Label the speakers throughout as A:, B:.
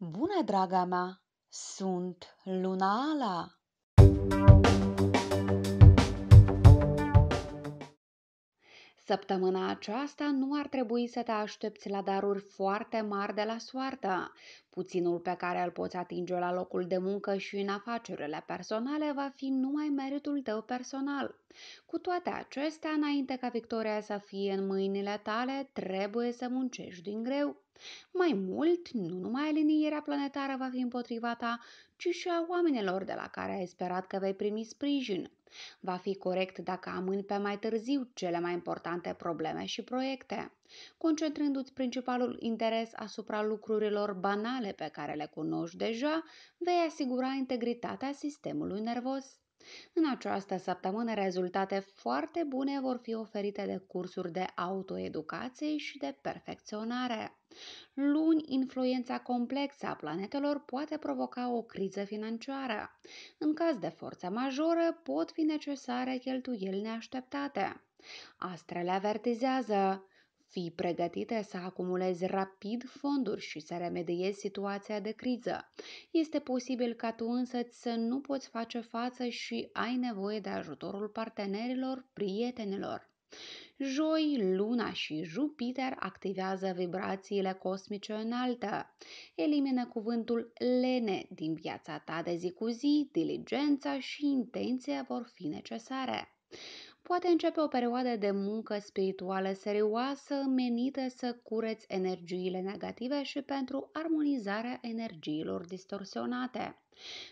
A: Bună, draga mea! Sunt Luna Ala! Săptămâna aceasta nu ar trebui să te aștepți la daruri foarte mari de la soartă. Puținul pe care îl poți atinge la locul de muncă și în afacerile personale va fi numai meritul tău personal. Cu toate acestea, înainte ca victoria să fie în mâinile tale, trebuie să muncești din greu. Mai mult, nu numai alinierea planetară va fi împotriva ta, ci și a oamenilor de la care ai sperat că vei primi sprijin. Va fi corect dacă amâni pe mai târziu cele mai importante probleme și proiecte, concentrându-ți principalul interes asupra lucrurilor banale pe care le cunoști deja, vei asigura integritatea sistemului nervos. În această săptămână, rezultate foarte bune vor fi oferite de cursuri de autoeducație și de perfecționare. Luni, influența complexă a planetelor poate provoca o criză financiară. În caz de forță majoră, pot fi necesare cheltuieli neașteptate. Astrele avertizează Fii pregătite să acumulezi rapid fonduri și să remediezi situația de criză. Este posibil ca tu însă să nu poți face față și ai nevoie de ajutorul partenerilor, prietenilor. Joi, Luna și Jupiter activează vibrațiile cosmice înalte. Elimină cuvântul lene din viața ta de zi cu zi, diligența și intenția vor fi necesare poate începe o perioadă de muncă spirituală serioasă menită să cureți energiile negative și pentru armonizarea energiilor distorsionate.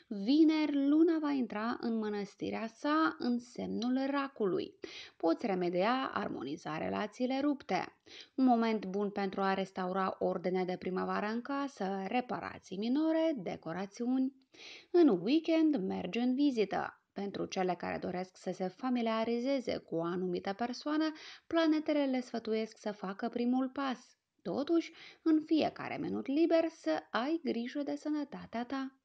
A: Vineri, luna va intra în mănăstirea sa în semnul racului. Poți remedia, armoniza relațiile rupte. Un moment bun pentru a restaura ordine de primăvară în casă, reparații minore, decorațiuni. În weekend mergi în vizită. Pentru cele care doresc să se familiarizeze cu o anumită persoană, planetele le sfătuiesc să facă primul pas. Totuși, în fiecare minut liber să ai grijă de sănătatea ta.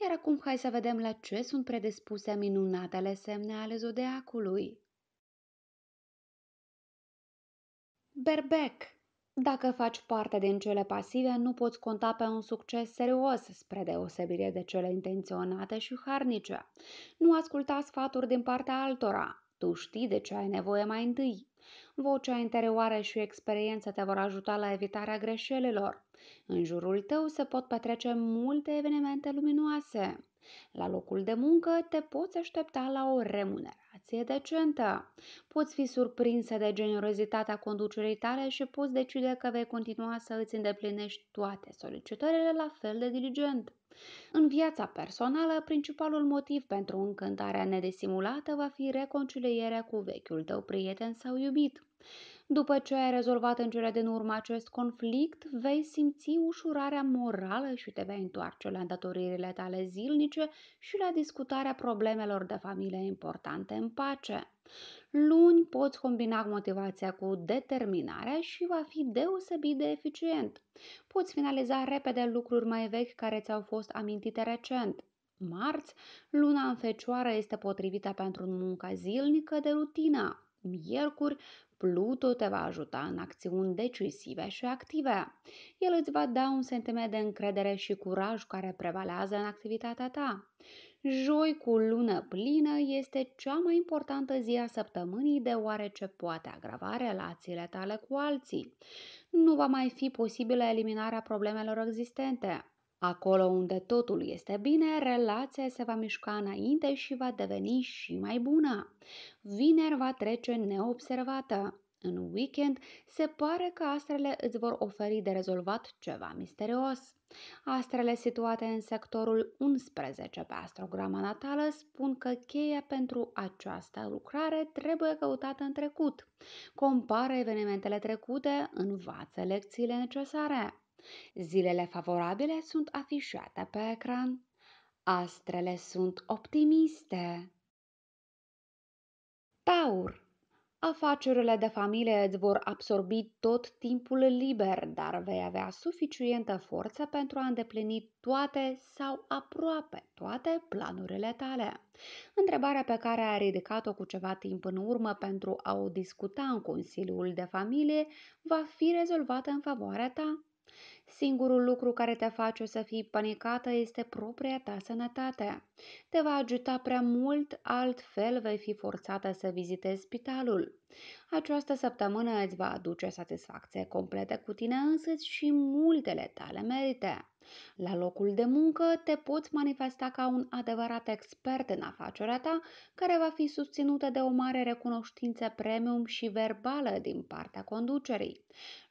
A: Iar acum hai să vedem la ce sunt predispuse minunatele semne ale zodiacului. Berbec dacă faci parte din cele pasive, nu poți conta pe un succes serios, spre deosebire de cele intenționate și harnice. Nu asculta sfaturi din partea altora. Tu știi de ce ai nevoie mai întâi. Vocea interioară și experiența te vor ajuta la evitarea greșelilor. În jurul tău se pot petrece multe evenimente luminoase. La locul de muncă te poți aștepta la o remunerare educație decentă. Poți fi surprinsă de generozitatea conducerii tale și poți decide că vei continua să îți îndeplinești toate solicitările la fel de diligent. În viața personală, principalul motiv pentru încântarea nedesimulată va fi reconcilierea cu vechiul tău prieten sau iubit. După ce ai rezolvat în cele din urmă acest conflict, vei simți ușurarea morală și te vei întoarce la îndatoririle tale zilnice și la discutarea problemelor de familie importante în pace. Luni poți combina motivația cu determinarea și va fi deosebit de eficient. Poți finaliza repede lucruri mai vechi care ți-au fost amintite recent. Marți, luna în fecioară este potrivită pentru munca zilnică de rutină. Miercuri, Pluto te va ajuta în acțiuni decisive și active. El îți va da un sentiment de încredere și curaj care prevalează în activitatea ta. Joi cu lună plină este cea mai importantă zi a săptămânii deoarece poate agrava relațiile tale cu alții. Nu va mai fi posibilă eliminarea problemelor existente. Acolo unde totul este bine, relația se va mișca înainte și va deveni și mai bună. Vineri va trece neobservată. În weekend se pare că astrele îți vor oferi de rezolvat ceva misterios. Astrele situate în sectorul 11 pe astrograma natală spun că cheia pentru această lucrare trebuie căutată în trecut. Compară evenimentele trecute, învață lecțiile necesare. Zilele favorabile sunt afișate pe ecran. Astrele sunt optimiste. Taur Afacerile de familie îți vor absorbi tot timpul liber, dar vei avea suficientă forță pentru a îndeplini toate sau aproape toate planurile tale. Întrebarea pe care ai ridicat-o cu ceva timp în urmă pentru a o discuta în Consiliul de Familie va fi rezolvată în favoarea ta. Singurul lucru care te face să fii panicată este propria ta sănătate. Te va ajuta prea mult, altfel vei fi forțată să vizitezi spitalul. Această săptămână îți va aduce satisfacție completă cu tine însăți și multele tale merite. La locul de muncă te poți manifesta ca un adevărat expert în afacerea ta, care va fi susținută de o mare recunoștință premium și verbală din partea conducerii.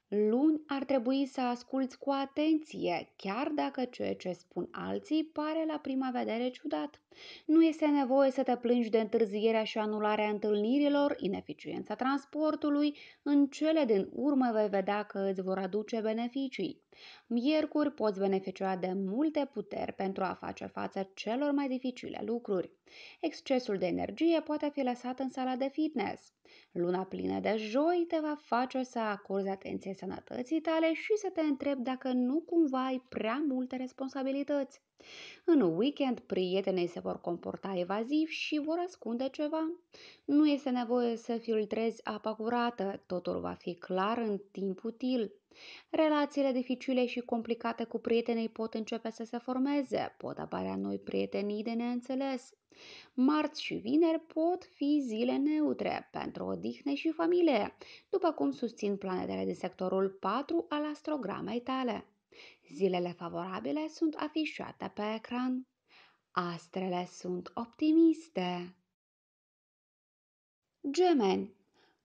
A: Luni ar trebui să asculți cu atenție, chiar dacă ceea ce spun alții pare la prima vedere ciudat. Nu este nevoie să te plângi de întârzierea și anularea întâlnirilor, ineficiența transportului, în cele din urmă vei vedea că îți vor aduce beneficii. Miercuri poți beneficia de multe puteri pentru a face față celor mai dificile lucruri. Excesul de energie poate fi lăsat în sala de fitness. Luna plină de joi te va face să acorzi atenție sănătății tale și să te întrebi dacă nu cumva ai prea multe responsabilități. În weekend, prietenii se vor comporta evaziv și vor ascunde ceva. Nu este nevoie să filtrezi apa curată, totul va fi clar în timp util. Relațiile dificile și complicate cu prietenii pot începe să se formeze, pot apărea noi prietenii de neînțeles. Marți și vineri pot fi zile neutre pentru odihne și familie, după cum susțin planetele din sectorul 4 al astrogramei tale. Zilele favorabile sunt afișate pe ecran. Astrele sunt optimiste. Gemeni,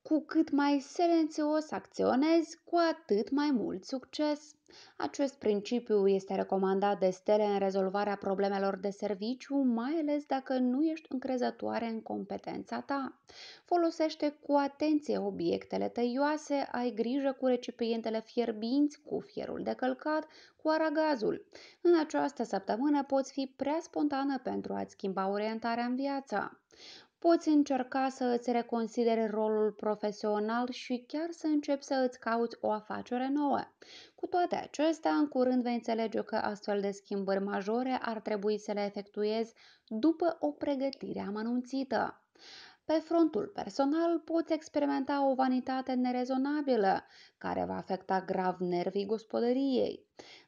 A: cu cât mai silențios acționezi, cu atât mai mult succes. Acest principiu este recomandat de stele în rezolvarea problemelor de serviciu, mai ales dacă nu ești încrezătoare în competența ta. Folosește cu atenție obiectele tăioase, ai grijă cu recipientele fierbinți, cu fierul de călcat, cu aragazul. În această săptămână poți fi prea spontană pentru a-ți schimba orientarea în viață poți încerca să îți reconsideri rolul profesional și chiar să începi să îți cauți o afacere nouă. Cu toate acestea, în curând vei înțelege că astfel de schimbări majore ar trebui să le efectuezi după o pregătire amănunțită. Pe frontul personal poți experimenta o vanitate nerezonabilă, care va afecta grav nervii gospodăriei.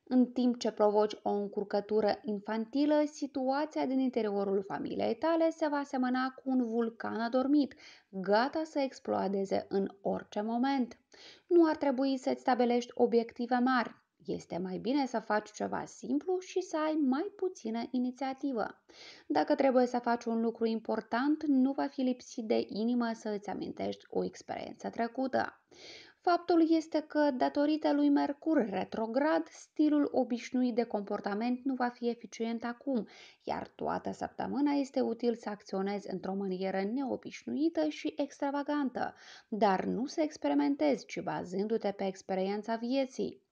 A: În timp ce provoci o încurcătură infantilă, situația din interiorul familiei tale se va asemăna cu un vulcan adormit, gata să explodeze în orice moment. Nu ar trebui să-ți stabilești obiective mari, este mai bine să faci ceva simplu și să ai mai puțină inițiativă. Dacă trebuie să faci un lucru important, nu va fi lipsit de inimă să îți amintești o experiență trecută. Faptul este că, datorită lui Mercur retrograd, stilul obișnuit de comportament nu va fi eficient acum, iar toată săptămâna este util să acționezi într-o manieră neobișnuită și extravagantă, dar nu să experimentezi, ci bazându-te pe experiența vieții.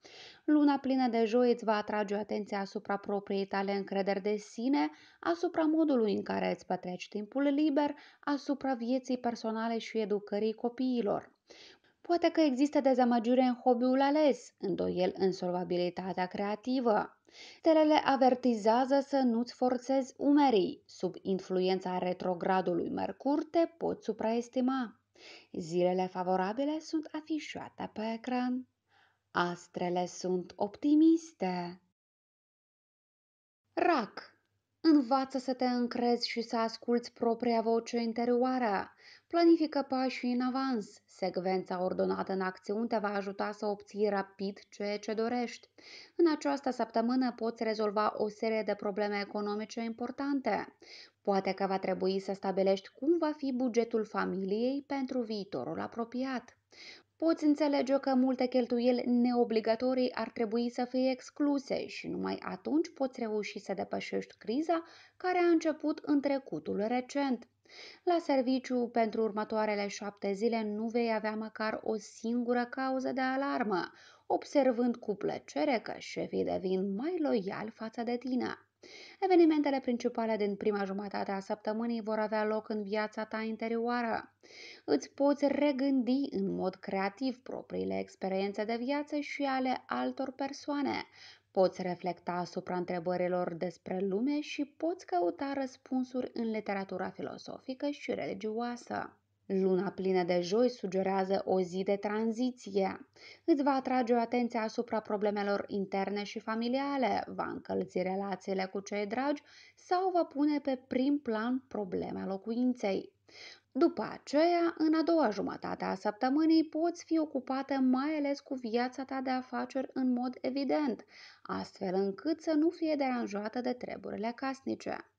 A: Luna plină de joi îți va atrage atenția asupra propriei tale încrederi de sine, asupra modului în care îți petreci timpul liber, asupra vieții personale și educării copiilor. Poate că există dezamăgire în hobby-ul ales, îndoiel în solvabilitatea creativă. Stelele avertizează să nu-ți forțezi umerii. Sub influența retrogradului Mercur te poți supraestima. Zilele favorabile sunt afișate pe ecran. Astrele sunt optimiste. Rac Învață să te încrezi și să asculți propria voce interioară. Planifică pașii în avans. Secvența ordonată în acțiuni te va ajuta să obții rapid ceea ce dorești. În această săptămână poți rezolva o serie de probleme economice importante. Poate că va trebui să stabilești cum va fi bugetul familiei pentru viitorul apropiat. Poți înțelege că multe cheltuieli neobligatorii ar trebui să fie excluse și numai atunci poți reuși să depășești criza care a început în trecutul recent. La serviciu, pentru următoarele șapte zile nu vei avea măcar o singură cauză de alarmă, observând cu plăcere că șefii devin mai loiali față de tine. Evenimentele principale din prima jumătate a săptămânii vor avea loc în viața ta interioară. Îți poți regândi în mod creativ propriile experiențe de viață și ale altor persoane. Poți reflecta asupra întrebărilor despre lume și poți căuta răspunsuri în literatura filosofică și religioasă. Luna plină de joi sugerează o zi de tranziție. Îți va atrage o atenție asupra problemelor interne și familiale, va încălzi relațiile cu cei dragi sau va pune pe prim plan problema locuinței. După aceea, în a doua jumătate a săptămânii poți fi ocupată mai ales cu viața ta de afaceri în mod evident, astfel încât să nu fie deranjată de treburile casnice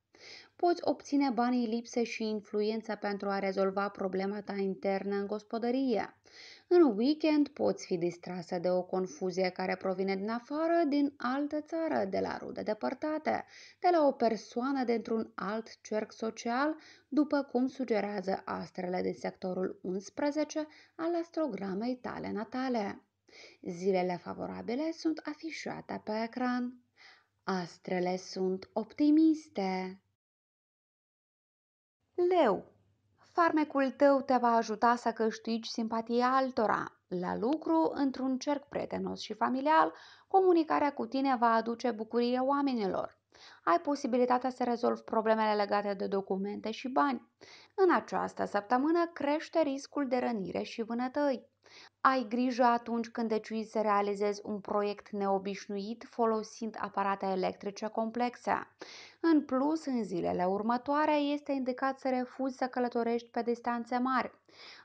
A: poți obține banii lipse și influența pentru a rezolva problema ta internă în gospodărie. În weekend poți fi distrasă de o confuzie care provine din afară, din altă țară, de la rude depărtate, de la o persoană dintr-un alt cerc social, după cum sugerează astrele din sectorul 11 al astrogramei tale natale. Zilele favorabile sunt afișate pe ecran. Astrele sunt optimiste. Leu, farmecul tău te va ajuta să câștigi simpatia altora. La lucru, într-un cerc prietenos și familial, comunicarea cu tine va aduce bucurie oamenilor. Ai posibilitatea să rezolvi problemele legate de documente și bani. În această săptămână crește riscul de rănire și vânătăi. Ai grijă atunci când decizi să realizezi un proiect neobișnuit folosind aparate electrice complexe. În plus, în zilele următoare este indicat să refuzi să călătorești pe distanțe mari.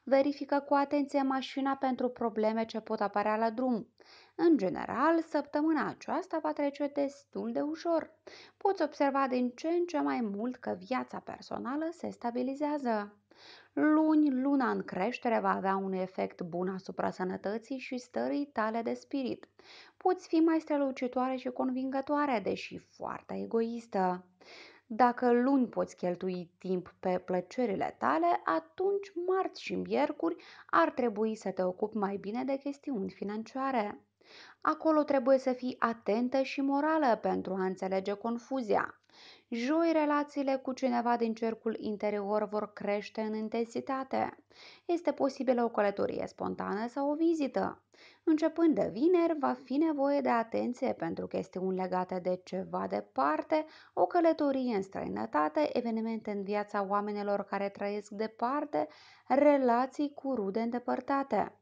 A: Verifică cu atenție mașina pentru probleme ce pot apărea la drum. În general, săptămâna aceasta va trece destul de ușor. Poți observa din ce în ce mai mult că viața personală se stabilizează. Luni, luna în creștere va avea un efect bun asupra sănătății și stării tale de spirit. Poți fi mai strălucitoare și convingătoare, deși foarte egoistă. Dacă luni poți cheltui timp pe plăcerile tale, atunci marți și miercuri ar trebui să te ocupi mai bine de chestiuni financiare. Acolo trebuie să fii atentă și morală pentru a înțelege confuzia. Joi, relațiile cu cineva din cercul interior vor crește în intensitate. Este posibilă o călătorie spontană sau o vizită. Începând de vineri, va fi nevoie de atenție pentru chestiuni legate de ceva departe, o călătorie în străinătate, evenimente în viața oamenilor care trăiesc departe, relații cu rude îndepărtate.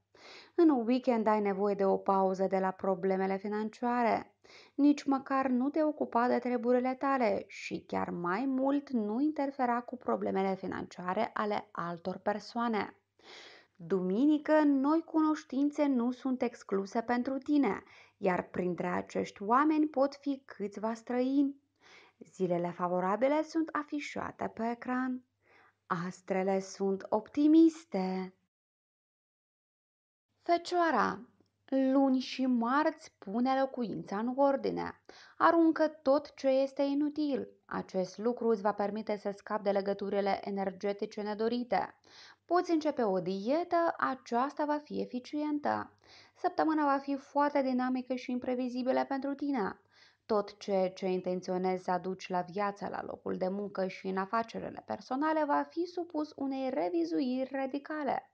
A: În weekend ai nevoie de o pauză de la problemele financiare. Nici măcar nu te ocupa de treburile tale și chiar mai mult nu interfera cu problemele financiare ale altor persoane. Duminică, noi cunoștințe nu sunt excluse pentru tine, iar printre acești oameni pot fi câțiva străini. Zilele favorabile sunt afișate pe ecran. Astrele sunt optimiste. Fecioara Luni și marți pune locuința în ordine. Aruncă tot ce este inutil. Acest lucru îți va permite să scapi de legăturile energetice nedorite. Poți începe o dietă, aceasta va fi eficientă. Săptămâna va fi foarte dinamică și imprevizibilă pentru tine. Tot ce, ce intenționezi să aduci la viața, la locul de muncă și în afacerile personale va fi supus unei revizuiri radicale.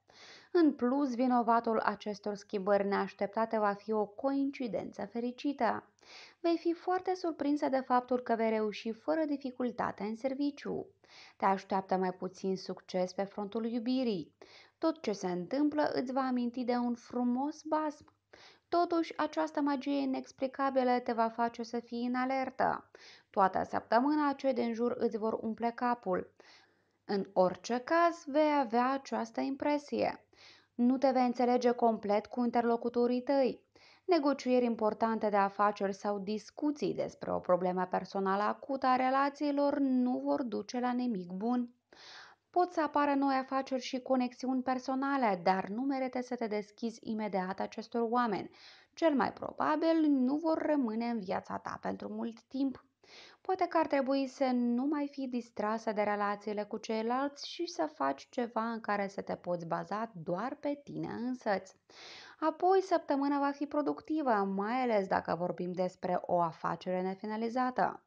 A: În plus, vinovatul acestor schimbări neașteptate va fi o coincidență fericită. Vei fi foarte surprinsă de faptul că vei reuși fără dificultate în serviciu. Te așteaptă mai puțin succes pe frontul iubirii. Tot ce se întâmplă îți va aminti de un frumos basm Totuși, această magie inexplicabilă te va face să fii în alertă. Toată săptămâna cei din jur îți vor umple capul. În orice caz, vei avea această impresie. Nu te vei înțelege complet cu interlocutorii tăi. Negocieri importante de afaceri sau discuții despre o problemă personală acută a relațiilor nu vor duce la nimic bun. Pot să apară noi afaceri și conexiuni personale, dar nu merite să te deschizi imediat acestor oameni. Cel mai probabil nu vor rămâne în viața ta pentru mult timp. Poate că ar trebui să nu mai fii distrasă de relațiile cu ceilalți și să faci ceva în care să te poți baza doar pe tine însăți. Apoi, săptămâna va fi productivă, mai ales dacă vorbim despre o afacere nefinalizată.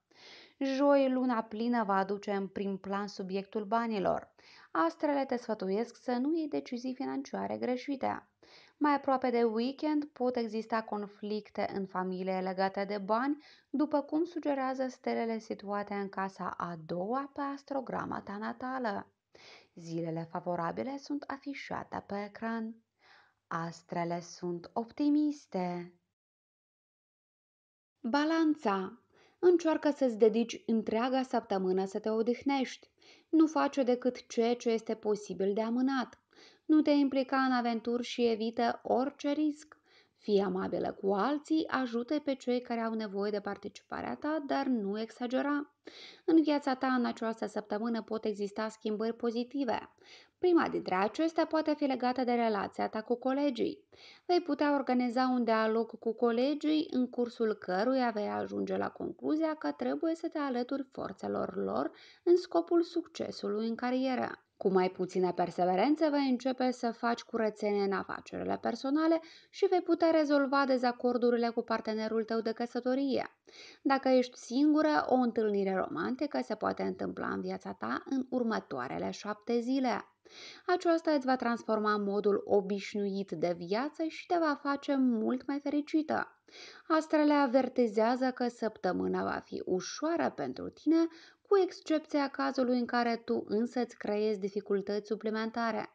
A: Joi, luna plină va aduce în prim plan subiectul banilor. Astrele te sfătuiesc să nu iei decizii financiare greșite. Mai aproape de weekend pot exista conflicte în familie legate de bani, după cum sugerează stelele situate în casa a doua pe astrograma ta natală. Zilele favorabile sunt afișate pe ecran. Astrele sunt optimiste. Balanța încearcă să-ți dedici întreaga săptămână să te odihnești. Nu face decât ceea ce este posibil de amânat. Nu te implica în aventuri și evită orice risc. Fii amabilă cu alții, ajută pe cei care au nevoie de participarea ta, dar nu exagera. În viața ta în această săptămână pot exista schimbări pozitive. Prima dintre acestea poate fi legată de relația ta cu colegii. Vei putea organiza un dialog cu colegii în cursul căruia vei ajunge la concluzia că trebuie să te alături forțelor lor în scopul succesului în carieră. Cu mai puțină perseverență vei începe să faci curățenie în afacerile personale și vei putea rezolva dezacordurile cu partenerul tău de căsătorie. Dacă ești singură, o întâlnire romantică se poate întâmpla în viața ta în următoarele șapte zile. Aceasta îți va transforma modul obișnuit de viață și te va face mult mai fericită. Astrele avertizează că săptămâna va fi ușoară pentru tine, cu excepția cazului în care tu însă îți creezi dificultăți suplimentare.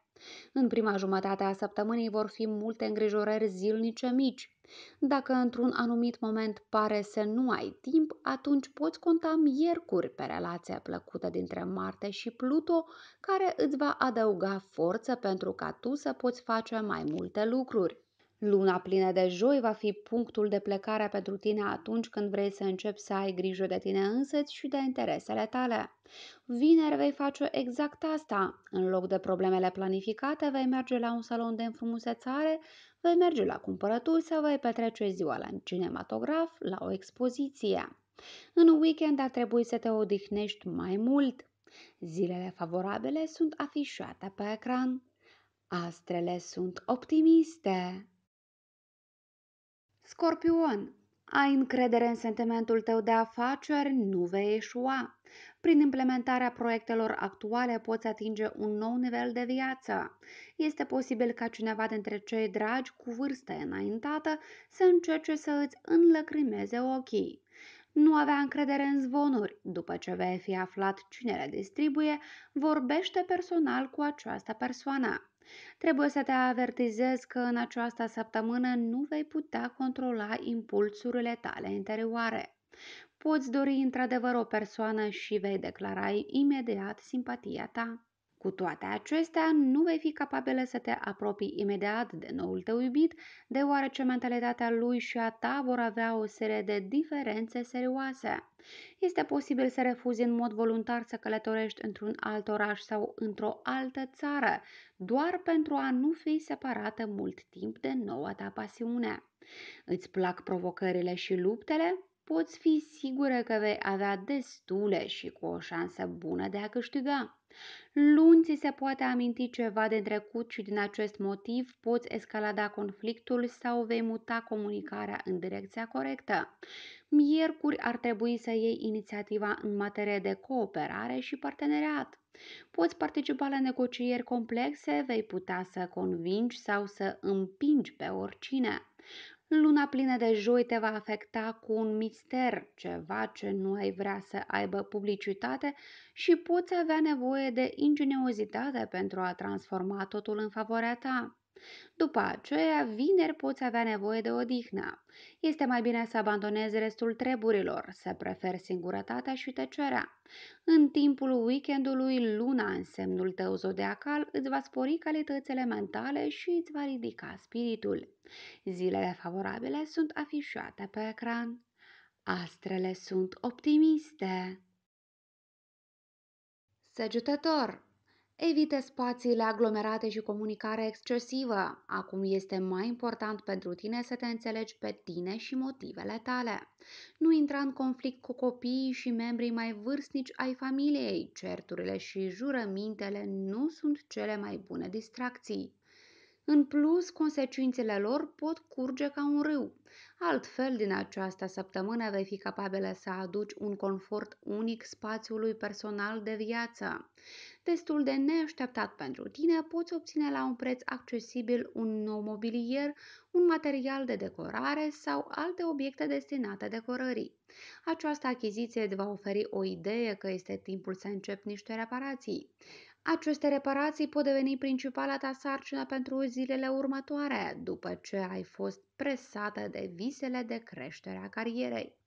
A: În prima jumătate a săptămânii vor fi multe îngrijorări zilnice mici. Dacă într-un anumit moment pare să nu ai timp, atunci poți conta miercuri pe relația plăcută dintre Marte și Pluto, care îți va adăuga forță pentru ca tu să poți face mai multe lucruri. Luna plină de joi va fi punctul de plecare pentru tine atunci când vrei să începi să ai grijă de tine însăți și de interesele tale. Vineri vei face exact asta. În loc de problemele planificate, vei merge la un salon de înfrumusețare, vei merge la cumpărături sau vei petrece ziua la cinematograf, la o expoziție. În weekend ar trebui să te odihnești mai mult. Zilele favorabile sunt afișate pe ecran. Astrele sunt optimiste. Scorpion, ai încredere în sentimentul tău de afaceri, nu vei eșua. Prin implementarea proiectelor actuale poți atinge un nou nivel de viață. Este posibil ca cineva dintre cei dragi cu vârstă înaintată să încerce să îți înlăcrimeze ochii. Nu avea încredere în zvonuri. După ce vei fi aflat cine le distribuie, vorbește personal cu această persoană. Trebuie să te avertizez că în această săptămână nu vei putea controla impulsurile tale interioare. Poți dori într-adevăr o persoană și vei declara imediat simpatia ta. Cu toate acestea, nu vei fi capabilă să te apropii imediat de noul tău iubit, deoarece mentalitatea lui și a ta vor avea o serie de diferențe serioase. Este posibil să refuzi în mod voluntar să călătorești într-un alt oraș sau într-o altă țară, doar pentru a nu fi separată mult timp de noua ta pasiune. Îți plac provocările și luptele? Poți fi sigură că vei avea destule și cu o șansă bună de a câștiga. Luni se poate aminti ceva de trecut și din acest motiv poți escalada conflictul sau vei muta comunicarea în direcția corectă. Miercuri ar trebui să iei inițiativa în materie de cooperare și parteneriat. Poți participa la negocieri complexe, vei putea să convingi sau să împingi pe oricine. Luna plină de joi te va afecta cu un mister, ceva ce nu ai vrea să aibă publicitate și poți avea nevoie de ingeniozitate pentru a transforma totul în favoarea ta. După aceea, vineri poți avea nevoie de odihnă. Este mai bine să abandonezi restul treburilor, să preferi singurătatea și tăcerea. În timpul weekendului, luna în semnul tău zodiacal îți va spori calitățile mentale și îți va ridica spiritul. Zilele favorabile sunt afișate pe ecran. Astrele sunt optimiste. Săgetător Evite spațiile aglomerate și comunicare excesivă. Acum este mai important pentru tine să te înțelegi pe tine și motivele tale. Nu intra în conflict cu copiii și membrii mai vârstnici ai familiei. Certurile și jurămintele nu sunt cele mai bune distracții. În plus, consecințele lor pot curge ca un râu. Altfel, din această săptămână vei fi capabilă să aduci un confort unic spațiului personal de viață destul de neașteptat pentru tine, poți obține la un preț accesibil un nou mobilier, un material de decorare sau alte obiecte destinate decorării. Această achiziție îți va oferi o idee că este timpul să începi niște reparații. Aceste reparații pot deveni principala ta sarcină pentru zilele următoare, după ce ai fost presată de visele de creștere a carierei.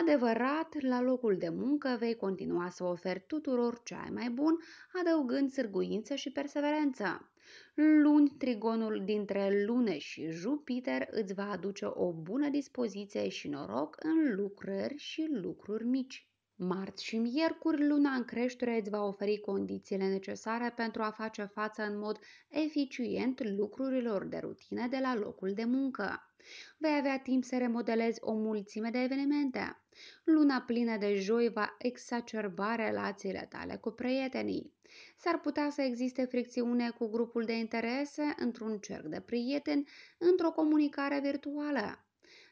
A: Adevărat, la locul de muncă vei continua să oferi tuturor ce ai mai bun, adăugând sârguință și perseverență. Luni, trigonul dintre Lune și Jupiter îți va aduce o bună dispoziție și noroc în lucrări și lucruri mici. Marți și miercuri, luna în creștere îți va oferi condițiile necesare pentru a face față în mod eficient lucrurilor de rutină de la locul de muncă. Vei avea timp să remodelezi o mulțime de evenimente. Luna plină de joi va exacerba relațiile tale cu prietenii. S-ar putea să existe fricțiune cu grupul de interese, într-un cerc de prieteni, într-o comunicare virtuală.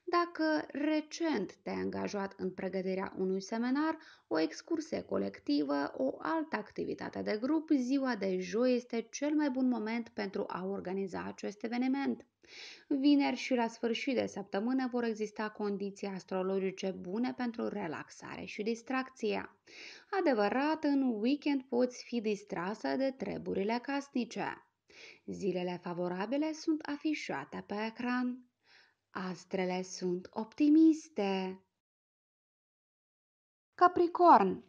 A: Dacă recent te-ai angajat în pregătirea unui seminar, o excursie colectivă, o altă activitate de grup, ziua de joi este cel mai bun moment pentru a organiza acest eveniment. Vineri și la sfârșit de săptămână vor exista condiții astrologice bune pentru relaxare și distracție. Adevărat, în weekend poți fi distrasă de treburile casnice. Zilele favorabile sunt afișate pe ecran. Astrele sunt optimiste. Capricorn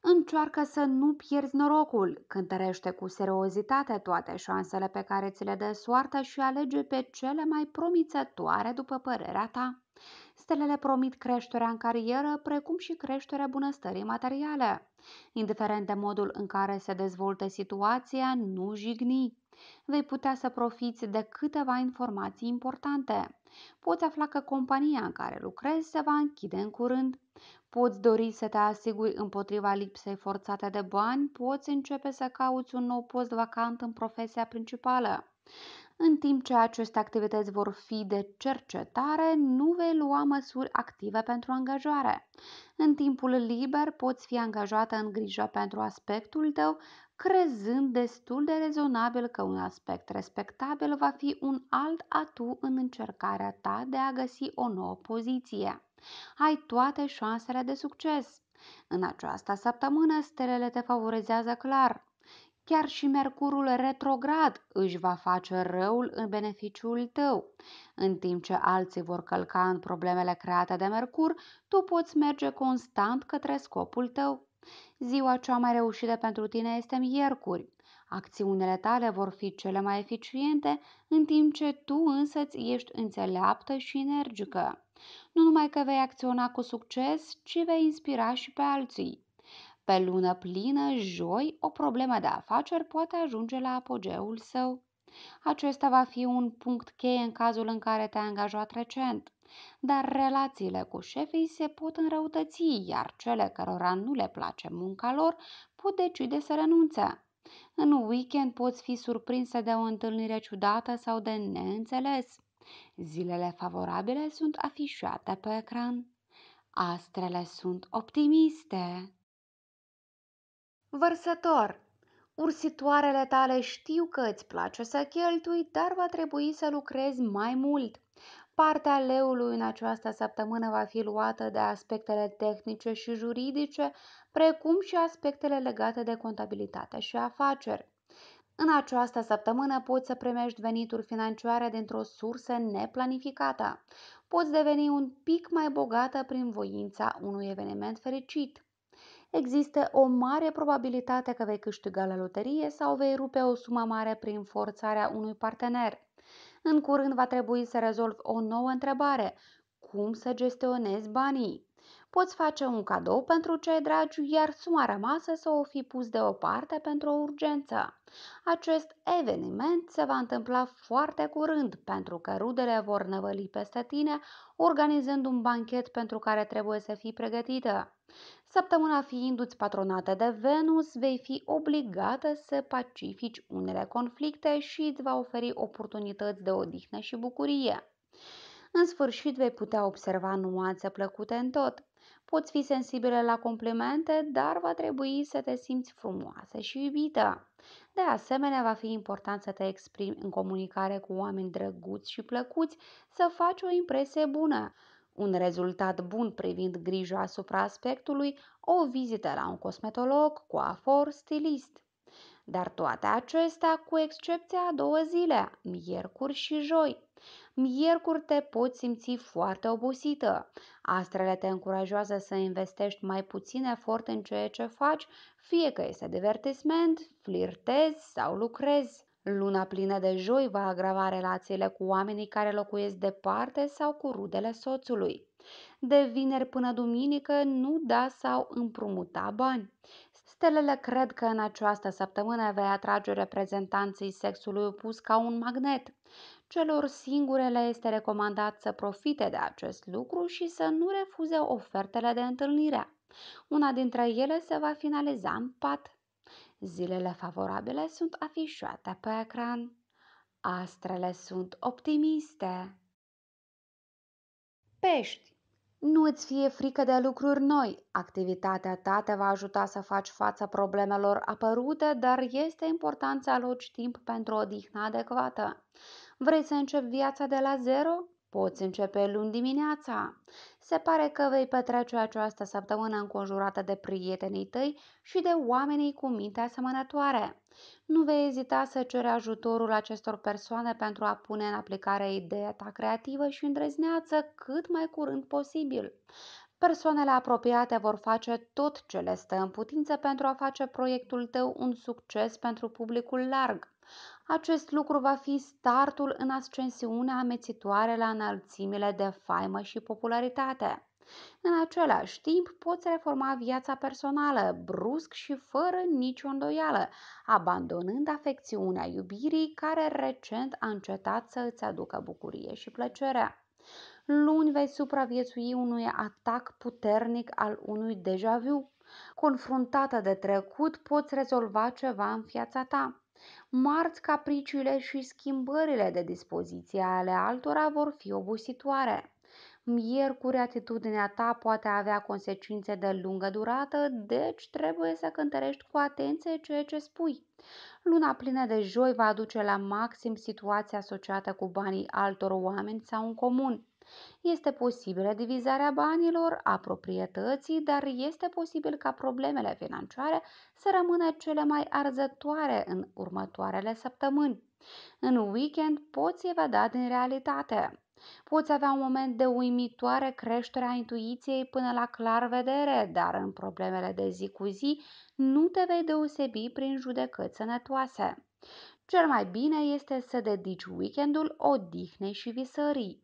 A: Încearcă să nu pierzi norocul, cântărește cu seriozitate toate șansele pe care ți le dă soarta și alege pe cele mai promițătoare după părerea ta. Stelele promit creșterea în carieră, precum și creșterea bunăstării materiale. Indiferent de modul în care se dezvoltă situația, nu jigni. Vei putea să profiți de câteva informații importante. Poți afla că compania în care lucrezi se va închide în curând. Poți dori să te asiguri împotriva lipsei forțate de bani, poți începe să cauți un nou post vacant în profesia principală. În timp ce aceste activități vor fi de cercetare, nu vei lua măsuri active pentru angajare. În timpul liber poți fi angajată în grijă pentru aspectul tău crezând destul de rezonabil că un aspect respectabil va fi un alt atu în încercarea ta de a găsi o nouă poziție. Ai toate șansele de succes. În această săptămână, stelele te favorizează clar. Chiar și Mercurul retrograd își va face răul în beneficiul tău. În timp ce alții vor călca în problemele create de Mercur, tu poți merge constant către scopul tău. Ziua cea mai reușită pentru tine este miercuri. Acțiunile tale vor fi cele mai eficiente, în timp ce tu însăți ești înțeleaptă și energică. Nu numai că vei acționa cu succes, ci vei inspira și pe alții. Pe lună plină, joi, o problemă de afaceri poate ajunge la apogeul său. Acesta va fi un punct cheie în cazul în care te-ai angajat recent. Dar relațiile cu șefii se pot înrăutăți, iar cele cărora nu le place munca lor pot decide să renunțe. În weekend poți fi surprinsă de o întâlnire ciudată sau de neînțeles. Zilele favorabile sunt afișate pe ecran. Astrele sunt optimiste. Vărsător Ursitoarele tale știu că îți place să cheltui, dar va trebui să lucrezi mai mult. Partea leului în această săptămână va fi luată de aspectele tehnice și juridice, precum și aspectele legate de contabilitate și afaceri. În această săptămână poți să primești venituri financiare dintr-o sursă neplanificată. Poți deveni un pic mai bogată prin voința unui eveniment fericit. Există o mare probabilitate că vei câștiga la loterie sau vei rupe o sumă mare prin forțarea unui partener. În curând va trebui să rezolv o nouă întrebare. Cum să gestionez banii? Poți face un cadou pentru cei dragi, iar suma rămasă să o fi pus deoparte pentru o urgență. Acest eveniment se va întâmpla foarte curând, pentru că rudele vor năvăli peste tine, organizând un banchet pentru care trebuie să fii pregătită. Săptămâna fiindu-ți patronată de Venus, vei fi obligată să pacifici unele conflicte și îți va oferi oportunități de odihnă și bucurie. În sfârșit vei putea observa nuanțe plăcute în tot. Poți fi sensibilă la complimente, dar va trebui să te simți frumoasă și iubită. De asemenea, va fi important să te exprimi în comunicare cu oameni drăguți și plăcuți, să faci o impresie bună. Un rezultat bun privind grija asupra aspectului, o vizită la un cosmetolog, coafor, stilist. Dar toate acestea, cu excepția a două zile, miercuri și joi. Miercuri te poți simți foarte obosită. Astrele te încurajează să investești mai puțin efort în ceea ce faci, fie că este divertisment, flirtezi sau lucrezi. Luna plină de joi va agrava relațiile cu oamenii care locuiesc departe sau cu rudele soțului. De vineri până duminică nu da sau împrumuta bani. Stelele cred că în această săptămână vei atrage reprezentanții sexului opus ca un magnet. Celor singure le este recomandat să profite de acest lucru și să nu refuze ofertele de întâlnire. Una dintre ele se va finaliza în pat. Zilele favorabile sunt afișate pe ecran. Astrele sunt optimiste. Pești nu îți fie frică de lucruri noi. Activitatea ta te va ajuta să faci fața problemelor apărute, dar este important să aloci timp pentru o odihnă adecvată. Vrei să începi viața de la zero? Poți începe luni dimineața. Se pare că vei petrece această săptămână înconjurată de prietenii tăi și de oamenii cu minte asemănătoare. Nu vei ezita să ceri ajutorul acestor persoane pentru a pune în aplicare ideea ta creativă și îndrăzneață cât mai curând posibil. Persoanele apropiate vor face tot ce le stă în putință pentru a face proiectul tău un succes pentru publicul larg. Acest lucru va fi startul în ascensiunea amețitoare la înălțimile de faimă și popularitate. În același timp, poți reforma viața personală, brusc și fără nicio îndoială, abandonând afecțiunea iubirii care recent a încetat să îți aducă bucurie și plăcere. Luni vei supraviețui unui atac puternic al unui deja vu. Confruntată de trecut, poți rezolva ceva în viața ta. Marți, capriciile și schimbările de dispoziție ale altora vor fi obositoare. Miercuri, atitudinea ta poate avea consecințe de lungă durată, deci trebuie să cântărești cu atenție ceea ce spui. Luna plină de joi va aduce la maxim situația asociată cu banii altor oameni sau în comun. Este posibilă divizarea banilor, a proprietății, dar este posibil ca problemele financiare să rămână cele mai arzătoare în următoarele săptămâni. În weekend poți evada din realitate. Poți avea un moment de uimitoare creștere a intuiției până la clar vedere, dar în problemele de zi cu zi nu te vei deosebi prin judecăți sănătoase. Cel mai bine este să dedici weekendul odihnei și visării.